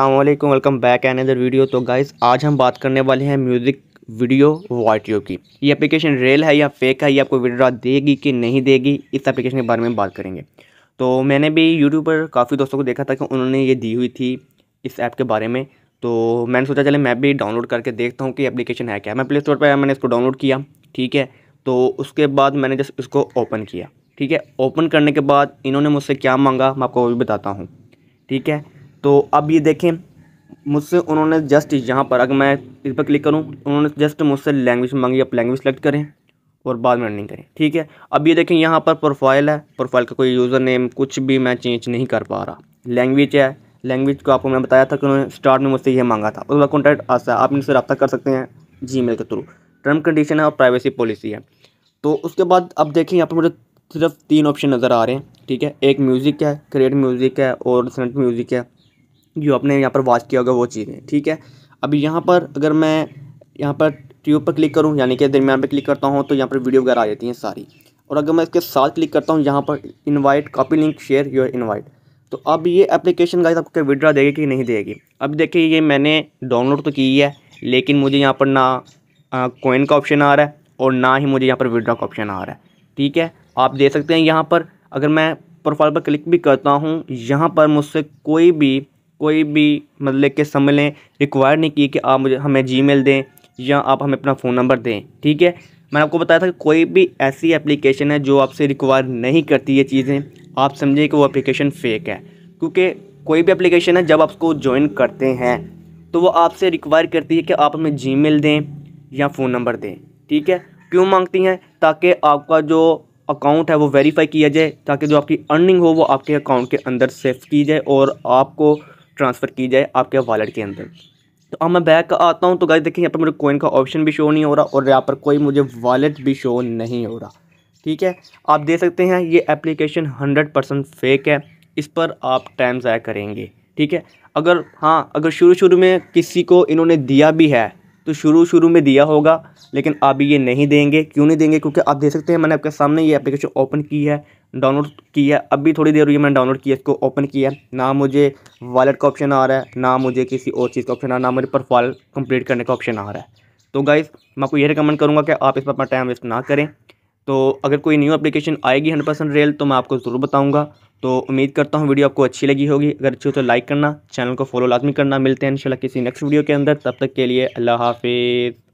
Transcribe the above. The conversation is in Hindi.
अल्लाम welcome back another video तो गाइज़ आज हम बात करने वाले हैं म्यूज़िक वीडियो वाटियो की ये एप्लीकेशन रियल है या फेक है ये आपको विड्रा देगी कि नहीं देगी इस एप्लीकेशन के बारे में बात करेंगे तो मैंने भी यूट्यूब पर काफ़ी दोस्तों को देखा था कि उन्होंने ये दी हुई थी इस ऐप के बारे में तो मैंने सोचा चले मैं भी डाउनलोड करके देखता हूँ कि एप्लीकेशन है क्या मैं प्ले स्टोर पर मैंने इसको डाउनलोड किया ठीक है तो उसके बाद मैंने जस्ट इसको ओपन किया ठीक है ओपन करने के बाद इन्होंने मुझसे क्या मांगा मैं आपको वो भी बताता हूँ ठीक है तो अब ये देखें मुझसे उन्होंने जस्ट यहाँ पर अगर मैं इस पर क्लिक करूँ उन्होंने जस्ट मुझसे लैंग्वेज मांगी आप लैंग्वेज सेलेक्ट करें और बाद में रनिंग करें ठीक है अब ये देखें यहाँ पर प्रोफाइल है प्रोफाइल का कोई यूज़र नेम कुछ भी मैं चेंज नहीं कर पा रहा लैंग्वेज है लैंग्वेज को आपको मैंने बताया था कि उन्होंने स्टार्ट में मुझसे यह मांगा था उसका कॉन्टैक्ट आता है आप इनसे रब्ता कर सकते हैं जी के थ्रू टर्म कंडीशन है और प्राइवेसी पॉलिसी है तो उसके बाद अब देखें यहाँ पर मुझे सिर्फ तीन ऑप्शन नज़र आ रहे हैं ठीक है एक म्यूज़िक है क्रिएट म्यूज़िक है और सेंट म्यूज़िक है जो आपने यहाँ पर वॉच किया होगा वो चीज़ें ठीक है अभी यहाँ पर अगर मैं यहाँ पर ट्यूब पर क्लिक करूँ यानी कि दरमियान पर क्लिक करता हूँ तो यहाँ पर वीडियो वगैरह आ जाती हैं सारी और अगर मैं इसके साथ क्लिक करता हूँ यहाँ पर invite copy link share your invite तो अब ये एप्लीकेशन गाइस आपको विड्रा देगी कि नहीं देगी अब देखिए ये मैंने डाउनलोड तो की है लेकिन मुझे यहाँ पर ना कोइन का ऑप्शन आ रहा है और ना ही मुझे यहाँ पर विड्रा का ऑप्शन आ रहा है ठीक है आप देख सकते हैं यहाँ पर अगर मैं प्रोफाइल पर क्लिक भी करता हूँ यहाँ पर मुझसे कोई भी कोई भी मतलब के समझ लें रिक्वायर नहीं की कि आप मुझे हमें जी दें या आप हमें अपना फ़ोन नंबर दें ठीक है मैंने आपको बताया था कि कोई भी ऐसी एप्लीकेशन है जो आपसे रिक्वायर नहीं करती ये चीज़ें आप समझिए कि वो एप्लीकेशन फ़ेक है क्योंकि कोई भी एप्लीकेशन है जब आप उसको ज्वाइन करते हैं तो वो आपसे रिक्वायर करती है कि आप हमें जी दें या फ़ोन नंबर दें ठीक है क्यों मांगती हैं ताकि आपका जो अकाउंट है वो वेरीफाई किया जाए ताकि जो आपकी अर्निंग हो वो आपके अकाउंट के अंदर सेफ की जाए और आपको ट्रांसफ़र की जाए आपके वॉलेट के अंदर तो अब मैं बैक आता हूँ तो गाइज देखिए यहाँ पर मेरे कोइन का ऑप्शन भी शो नहीं हो रहा और यहाँ पर कोई मुझे वॉलेट भी शो नहीं हो रहा ठीक है आप देख सकते हैं ये एप्लीकेशन हंड्रेड परसेंट फेक है इस पर आप टाइम ज़ाया करेंगे ठीक है अगर हाँ अगर शुरू शुरू में किसी को इन्होंने दिया भी है तो शुरू शुरू में दिया होगा लेकिन अब ये नहीं देंगे क्यों नहीं देंगे क्योंकि आप देख सकते हैं मैंने आपके सामने ये एप्लीकेशन ओपन की है डाउनलोड की है अब भी थोड़ी देर हुई है मैंने डाउनलोड किया इसको ओपन किया ना मुझे वॉलेट का ऑप्शन आ रहा है ना मुझे किसी और चीज़ का ऑप्शन आ रहा है ना मुझे प्रोफाइल कंप्लीट करने का ऑप्शन आ रहा है तो गाइज़ मैं आपको ये रिकमेंड करूँगा कि आप इस पर अपना टाइम वेस्ट ना करें तो अगर कोई न्यू एप्लीकेशन आएगी हंड्रेड परसेंट रेल तो मैं आपको ज़रूर बताऊँगा तो उम्मीद करता हूँ वीडियो आपको अच्छी लगी होगी अगर अच्छी हो तो लाइक करना चैनल को फॉलो लाजमी करना मिलते हैं इंशाल्लाह किसी नेक्स्ट वीडियो के अंदर तब तक के लिए अल्लाह हाफिज़